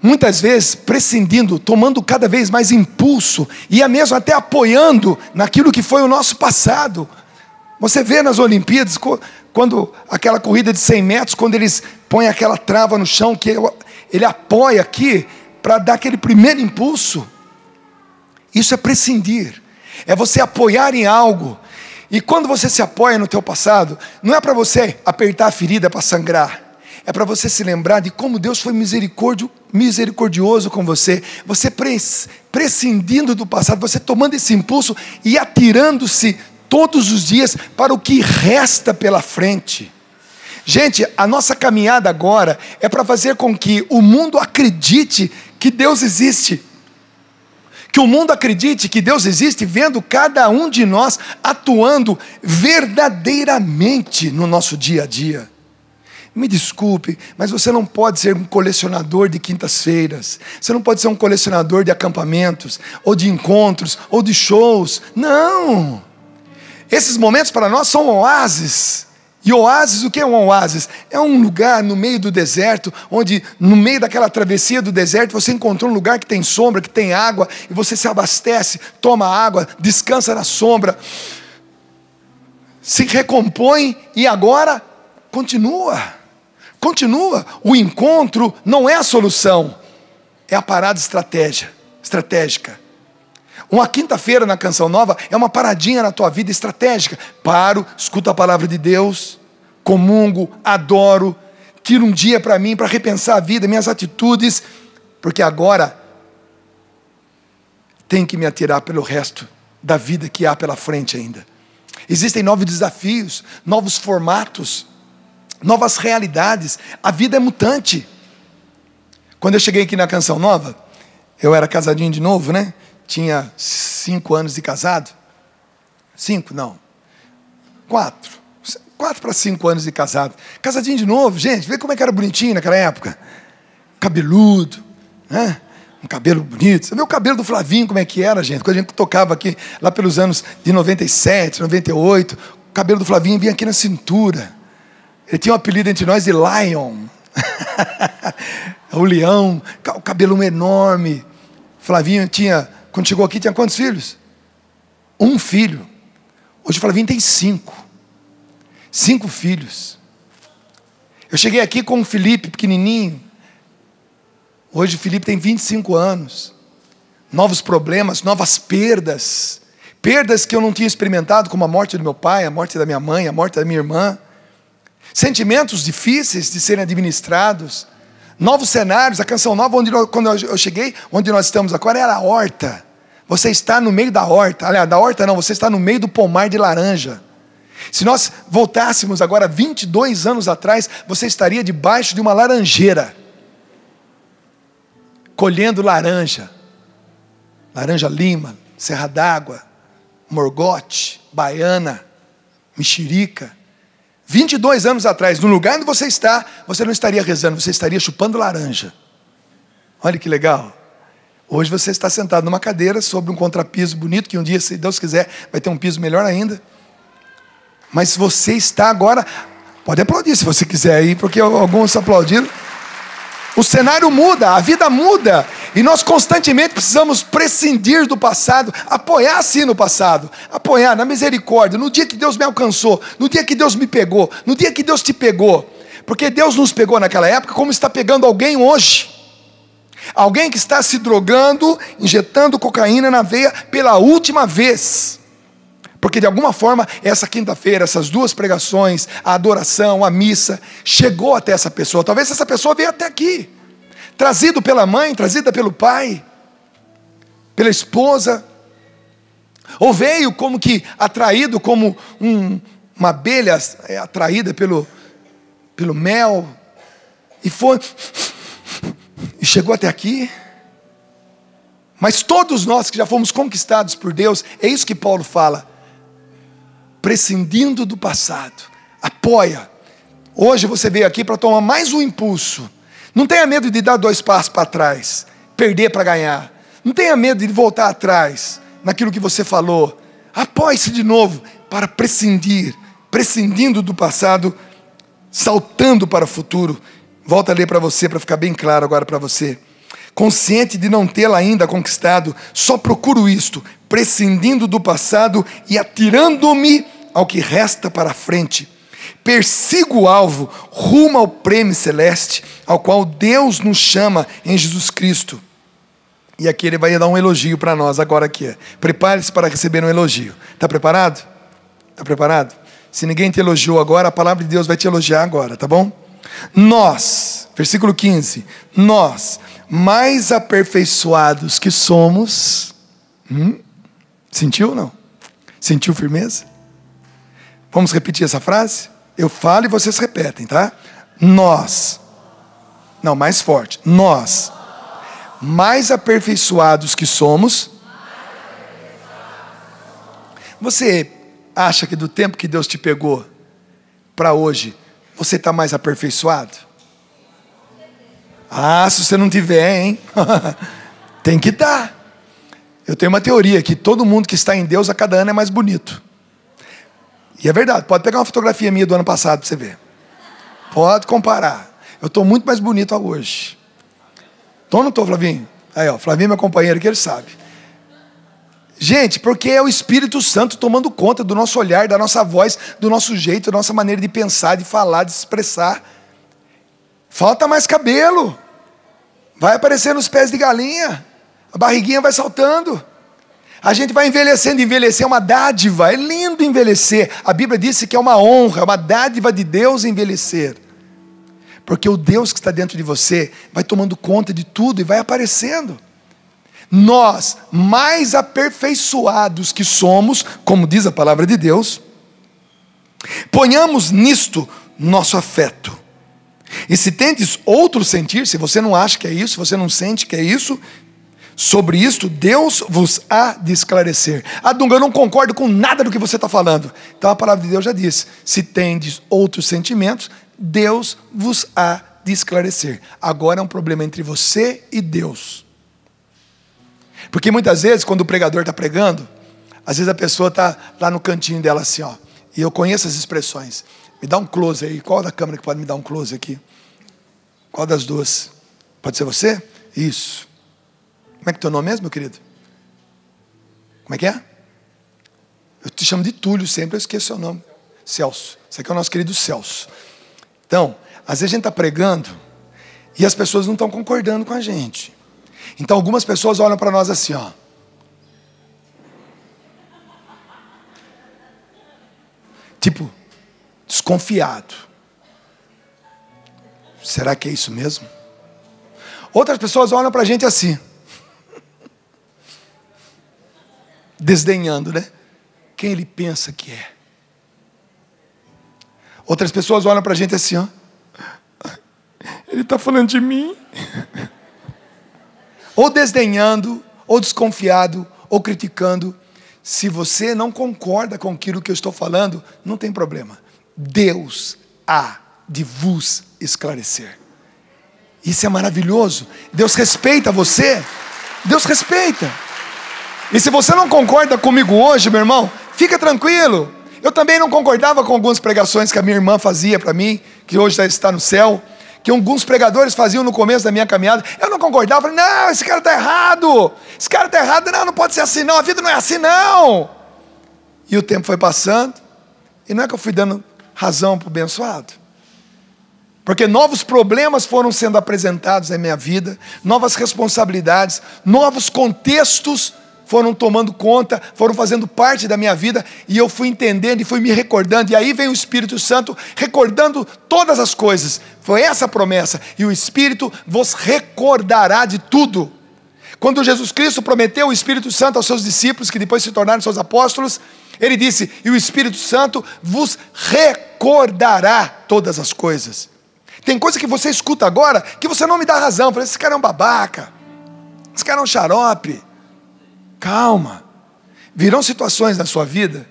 muitas vezes prescindindo, tomando cada vez mais impulso, e é mesmo até apoiando naquilo que foi o nosso passado. Você vê nas Olimpíadas quando aquela corrida de 100 metros, quando eles põem aquela trava no chão, que ele apoia aqui para dar aquele primeiro impulso. Isso é prescindir, é você apoiar em algo. E quando você se apoia no teu passado, não é para você apertar a ferida para sangrar. É para você se lembrar de como Deus foi misericordioso com você. Você prescindindo do passado, você tomando esse impulso e atirando-se todos os dias para o que resta pela frente. Gente, a nossa caminhada agora é para fazer com que o mundo acredite que Deus existe. Que o mundo acredite que Deus existe, vendo cada um de nós atuando verdadeiramente no nosso dia a dia. Me desculpe, mas você não pode ser um colecionador de quintas-feiras, você não pode ser um colecionador de acampamentos, ou de encontros, ou de shows. Não! Esses momentos para nós são oásis. E oásis, o que é um oásis? É um lugar no meio do deserto, onde no meio daquela travessia do deserto você encontrou um lugar que tem sombra, que tem água, e você se abastece, toma água, descansa na sombra, se recompõe e agora continua. Continua. O encontro não é a solução, é a parada estratégia, estratégica. Uma quinta-feira na Canção Nova é uma paradinha na tua vida estratégica. Paro, escuto a palavra de Deus, comungo, adoro, tiro um dia para mim para repensar a vida, minhas atitudes, porque agora tem que me atirar pelo resto da vida que há pela frente ainda. Existem novos desafios, novos formatos, novas realidades. A vida é mutante. Quando eu cheguei aqui na Canção Nova, eu era casadinho de novo, né? tinha cinco anos de casado. Cinco, não. Quatro. Quatro para cinco anos de casado. Casadinho de novo, gente. Vê como é que era bonitinho naquela época. Cabeludo, né? um cabelo bonito. Você vê o cabelo do Flavinho, como é que era, gente? Quando a gente tocava aqui, lá pelos anos de 97, 98, o cabelo do Flavinho vinha aqui na cintura. Ele tinha um apelido entre nós de Lion. o leão, o cabelo enorme. Flavinho tinha quando chegou aqui, tinha quantos filhos? Um filho. Hoje o vim tem cinco. Cinco filhos. Eu cheguei aqui com o Felipe, pequenininho. Hoje o Felipe tem 25 anos. Novos problemas, novas perdas. Perdas que eu não tinha experimentado, como a morte do meu pai, a morte da minha mãe, a morte da minha irmã. Sentimentos difíceis de serem administrados novos cenários, a canção nova, onde quando eu cheguei, onde nós estamos agora, era a horta. Você está no meio da horta, aliás, da horta não, você está no meio do pomar de laranja. Se nós voltássemos agora 22 anos atrás, você estaria debaixo de uma laranjeira, colhendo laranja, laranja lima, serra d'água, morgote, baiana, mexerica. 22 anos atrás, no lugar onde você está, você não estaria rezando, você estaria chupando laranja. Olha que legal. Hoje você está sentado numa cadeira sobre um contrapiso bonito, que um dia, se Deus quiser, vai ter um piso melhor ainda. Mas você está agora. Pode aplaudir se você quiser aí, porque alguns aplaudiram. O cenário muda, a vida muda, e nós constantemente precisamos prescindir do passado, apoiar sim no passado, apoiar na misericórdia, no dia que Deus me alcançou, no dia que Deus me pegou, no dia que Deus te pegou, porque Deus nos pegou naquela época, como está pegando alguém hoje. Alguém que está se drogando, injetando cocaína na veia pela última vez. Porque de alguma forma, essa quinta-feira, essas duas pregações, a adoração, a missa, chegou até essa pessoa. Talvez essa pessoa veio até aqui, trazido pela mãe, trazida pelo pai, pela esposa, ou veio como que atraído, como um, uma abelha é, atraída pelo, pelo mel, e foi, e chegou até aqui. Mas todos nós que já fomos conquistados por Deus, é isso que Paulo fala prescindindo do passado. Apoia. Hoje você veio aqui para tomar mais um impulso. Não tenha medo de dar dois passos para trás, perder para ganhar. Não tenha medo de voltar atrás naquilo que você falou. Apoie-se de novo para prescindir, prescindindo do passado, saltando para o futuro. Volta a ler para você para ficar bem claro agora para você. Consciente de não tê-la ainda conquistado, só procuro isto, prescindindo do passado e atirando-me ao que resta para a frente. Persigo o alvo, rumo ao prêmio celeste, ao qual Deus nos chama em Jesus Cristo. E aqui ele vai dar um elogio para nós agora aqui. É. Prepare-se para receber um elogio. Está preparado? Está preparado? Se ninguém te elogiou agora, a palavra de Deus vai te elogiar agora, tá bom? Nós, versículo 15, nós, mais aperfeiçoados que somos, hum, sentiu ou não? Sentiu firmeza? Vamos repetir essa frase? Eu falo e vocês repetem, tá? Nós, não, mais forte, nós, mais aperfeiçoados que somos, você acha que do tempo que Deus te pegou para hoje, você está mais aperfeiçoado? Ah, se você não tiver, hein? Tem que estar. Tá. Eu tenho uma teoria que todo mundo que está em Deus a cada ano é mais bonito. E é verdade, pode pegar uma fotografia minha do ano passado para você ver. Pode comparar. Eu estou muito mais bonito hoje. Tô ou não tô, Flavinho? Aí, ó, Flavinho é meu companheiro que ele sabe. Gente, porque é o Espírito Santo tomando conta do nosso olhar, da nossa voz, do nosso jeito, da nossa maneira de pensar, de falar, de se expressar. Falta mais cabelo. Vai aparecendo os pés de galinha. A barriguinha vai saltando. A gente vai envelhecendo, envelhecer é uma dádiva, é lindo envelhecer. A Bíblia disse que é uma honra, é uma dádiva de Deus envelhecer. Porque o Deus que está dentro de você vai tomando conta de tudo e vai aparecendo nós, mais aperfeiçoados que somos, como diz a palavra de Deus, ponhamos nisto nosso afeto. E se tendes outro sentir, se você não acha que é isso, se você não sente que é isso, sobre isto Deus vos há de esclarecer. Ah, Dunga, eu não concordo com nada do que você está falando. Então a palavra de Deus já diz: se tendes outros sentimentos, Deus vos há de esclarecer. Agora é um problema entre você e Deus. Porque muitas vezes, quando o pregador está pregando, às vezes a pessoa está lá no cantinho dela assim, ó. E eu conheço as expressões. Me dá um close aí. Qual da câmera que pode me dar um close aqui? Qual das duas? Pode ser você? Isso. Como é que é teu nome mesmo, meu querido? Como é que é? Eu te chamo de Túlio sempre, eu esqueço seu nome. Celso. Esse aqui é o nosso querido Celso. Então, às vezes a gente está pregando e as pessoas não estão concordando com a gente. Então algumas pessoas olham para nós assim, ó. Tipo, desconfiado. Será que é isso mesmo? Outras pessoas olham para a gente assim, desdenhando, né? Quem ele pensa que é? Outras pessoas olham para a gente assim, ó. Ele está falando de mim. ou desdenhando, ou desconfiado, ou criticando. Se você não concorda com aquilo que eu estou falando, não tem problema. Deus há de vos esclarecer. Isso é maravilhoso. Deus respeita você. Deus respeita. E se você não concorda comigo hoje, meu irmão, fica tranquilo. Eu também não concordava com algumas pregações que a minha irmã fazia para mim, que hoje está no céu que alguns pregadores faziam no começo da minha caminhada. Eu não concordava, falei, não, esse cara está errado, esse cara está errado, não, não pode ser assim, não, a vida não é assim, não. E o tempo foi passando, e não é que eu fui dando razão para o abençoado. Porque novos problemas foram sendo apresentados na minha vida, novas responsabilidades, novos contextos foram tomando conta, foram fazendo parte da minha vida e eu fui entendendo e fui me recordando. E aí vem o Espírito Santo recordando todas as coisas. Foi essa a promessa. E o Espírito vos recordará de tudo. Quando Jesus Cristo prometeu o Espírito Santo aos seus discípulos, que depois se tornaram seus apóstolos, ele disse: E o Espírito Santo vos recordará todas as coisas. Tem coisa que você escuta agora que você não me dá razão. Fala, esse cara é um babaca, esse cara é um xarope, Calma. Virão situações na sua vida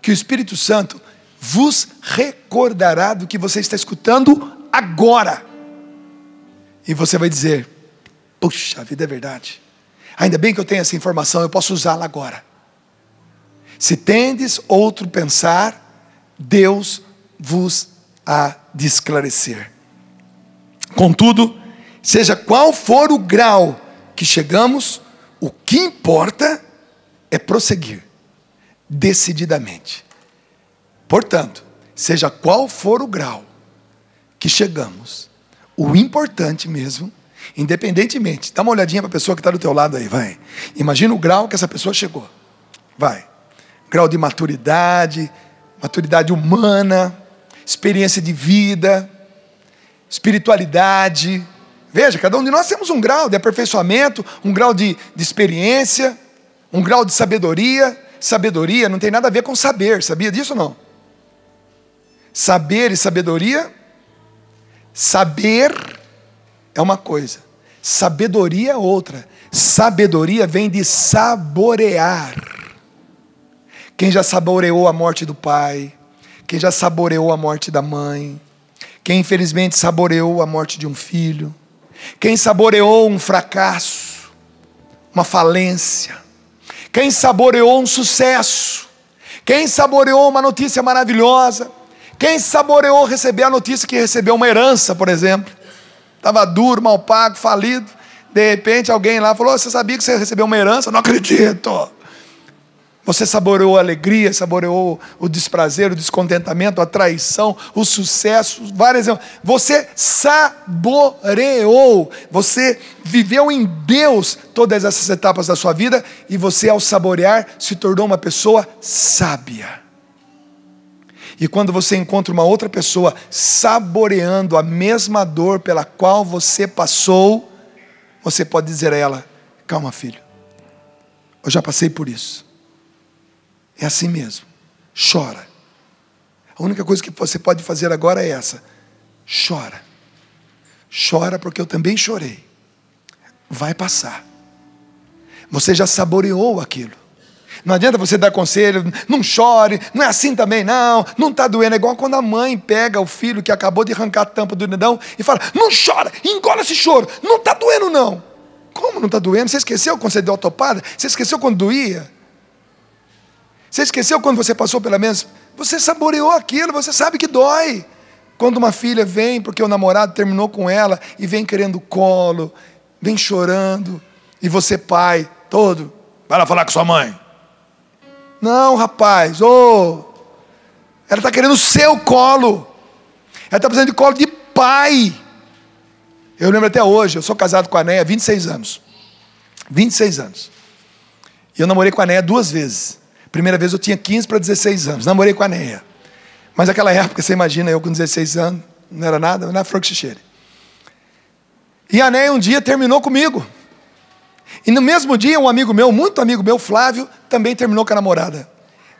que o Espírito Santo vos recordará do que você está escutando agora. E você vai dizer: Puxa, a vida é verdade. Ainda bem que eu tenho essa informação, eu posso usá-la agora. Se tendes outro pensar, Deus vos há de esclarecer. Contudo, seja qual for o grau que chegamos, o que importa é prosseguir decididamente. Portanto, seja qual for o grau que chegamos, o importante mesmo, independentemente, dá uma olhadinha para a pessoa que está do teu lado aí, vai. Imagina o grau que essa pessoa chegou. Vai. Grau de maturidade, maturidade humana, experiência de vida, espiritualidade, Veja, cada um de nós temos um grau de aperfeiçoamento, um grau de, de experiência, um grau de sabedoria. Sabedoria não tem nada a ver com saber, sabia disso ou não? Saber e sabedoria, saber é uma coisa, sabedoria é outra. Sabedoria vem de saborear. Quem já saboreou a morte do pai, quem já saboreou a morte da mãe, quem infelizmente saboreou a morte de um filho, quem saboreou um fracasso, uma falência, quem saboreou um sucesso, quem saboreou uma notícia maravilhosa, quem saboreou receber a notícia que recebeu uma herança, por exemplo, estava duro, mal pago, falido, de repente alguém lá falou: Você sabia que você recebeu uma herança? Não acredito. Você saboreou a alegria, saboreou o desprazer, o descontentamento, a traição, o sucesso, várias. Você saboreou, você viveu em Deus todas essas etapas da sua vida e você, ao saborear, se tornou uma pessoa sábia. E quando você encontra uma outra pessoa saboreando a mesma dor pela qual você passou, você pode dizer a ela: calma, filho, eu já passei por isso é assim mesmo. Chora. A única coisa que você pode fazer agora é essa: chora. Chora porque eu também chorei. Vai passar. Você já saboreou aquilo. Não adianta você dar conselho, não chore, não é assim também não, não está doendo. É igual quando a mãe pega o filho que acabou de arrancar a tampa do dedão e fala: não chora, engole esse choro, não está doendo não. Como não está doendo? Você esqueceu quando você deu a topada? Você esqueceu quando doía? Você esqueceu quando você passou pela mesa? Você saboreou aquilo, você sabe que dói. Quando uma filha vem porque o namorado terminou com ela e vem querendo colo, vem chorando, e você, pai, todo, vai lá falar com sua mãe. Não, rapaz, ô, oh, ela está querendo o seu colo, ela está precisando de colo de pai. Eu lembro até hoje, eu sou casado com a Néia, há 26 anos. 26 anos. E eu namorei com a Néia duas vezes. Primeira vez eu tinha 15 para 16 anos, namorei com a Neia. Mas naquela época, você imagina, eu com 16 anos, não era nada, não era flor E a Neia um dia terminou comigo. E no mesmo dia, um amigo meu, muito amigo meu, Flávio, também terminou com a namorada.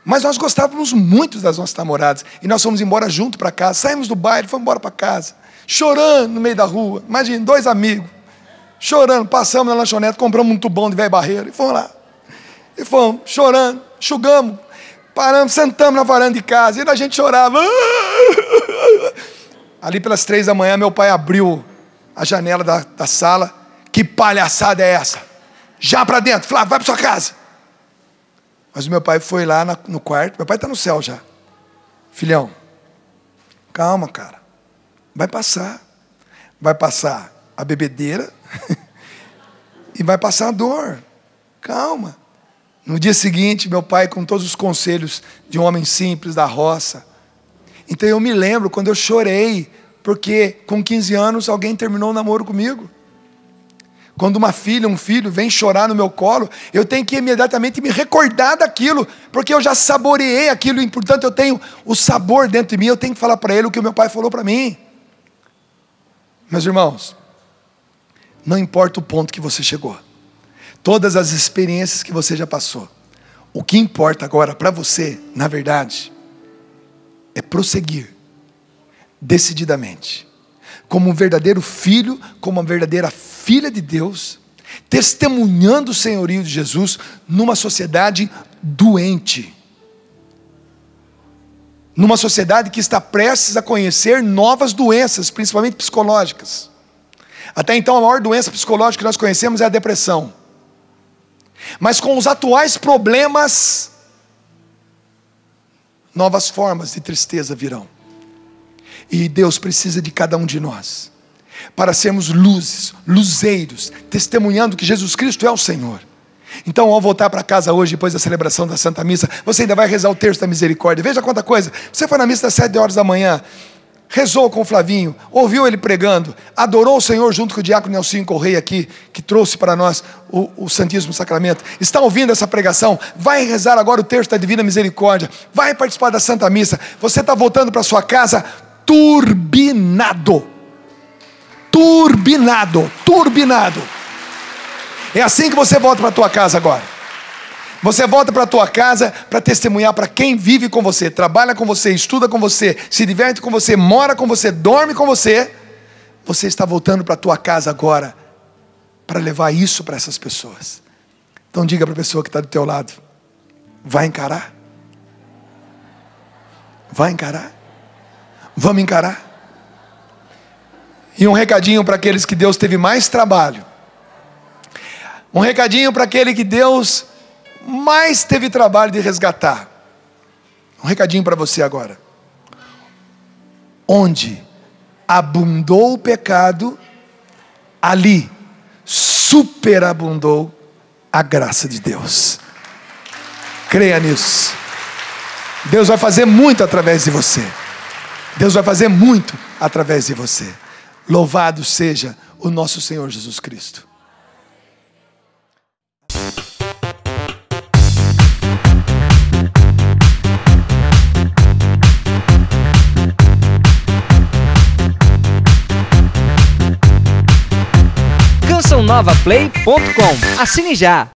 Mas nós gostávamos muito das nossas namoradas. E nós fomos embora junto para casa. Saímos do baile, fomos embora para casa. Chorando no meio da rua. Imagina, dois amigos. Chorando. Passamos na lanchonete, compramos um tubão de velho barreiro. E fomos lá. E fomos, chorando enxugamos, paramos, sentamos na varanda de casa, e a gente chorava. Ali pelas três da manhã, meu pai abriu a janela da, da sala. Que palhaçada é essa? Já para dentro, Flávio, vai para sua casa. Mas o meu pai foi lá no quarto, meu pai está no céu já. Filhão, calma, cara. Vai passar. Vai passar a bebedeira e vai passar a dor. Calma. No dia seguinte, meu pai, com todos os conselhos de um homem simples da roça. Então eu me lembro quando eu chorei, porque com 15 anos alguém terminou o um namoro comigo. Quando uma filha, um filho vem chorar no meu colo, eu tenho que imediatamente me recordar daquilo, porque eu já saboreei aquilo, e portanto eu tenho o sabor dentro de mim, eu tenho que falar para ele o que o meu pai falou para mim. Meus irmãos, não importa o ponto que você chegou, todas as experiências que você já passou. O que importa agora para você, na verdade, é prosseguir decididamente, como um verdadeiro filho, como uma verdadeira filha de Deus, testemunhando o senhorio de Jesus numa sociedade doente. Numa sociedade que está prestes a conhecer novas doenças, principalmente psicológicas. Até então, a maior doença psicológica que nós conhecemos é a depressão mas com os atuais problemas, novas formas de tristeza virão. E Deus precisa de cada um de nós para sermos luzes, luzeiros, testemunhando que Jesus Cristo é o Senhor. Então, ao voltar para casa hoje, depois da celebração da Santa Missa, você ainda vai rezar o terço da misericórdia. Veja quanta coisa. Você foi na missa às sete horas da manhã, rezou com o Flavinho, ouviu ele pregando, adorou o Senhor junto com o diácono Nelsinho Correia aqui, que trouxe para nós o, o, Santíssimo Sacramento, está ouvindo essa pregação, vai rezar agora o texto da Divina Misericórdia, vai participar da Santa Missa, você está voltando para sua casa turbinado. Turbinado, turbinado. É assim que você volta para a tua casa agora. Você volta para a tua casa para testemunhar para quem vive com você, trabalha com você, estuda com você, se diverte com você, mora com você, dorme com você. Você está voltando para a tua casa agora para levar isso para essas pessoas. Então diga para a pessoa que está do teu lado: vai encarar? Vai encarar? Vamos encarar? E um recadinho para aqueles que Deus teve mais trabalho. Um recadinho para aquele que Deus mais teve trabalho de resgatar. Um recadinho para você agora. Onde abundou o pecado, ali superabundou a graça de Deus. Creia nisso. Deus vai fazer muito através de você. Deus vai fazer muito através de você. Louvado seja o nosso Senhor Jesus Cristo. estaçãonovaplay.com. Assine já!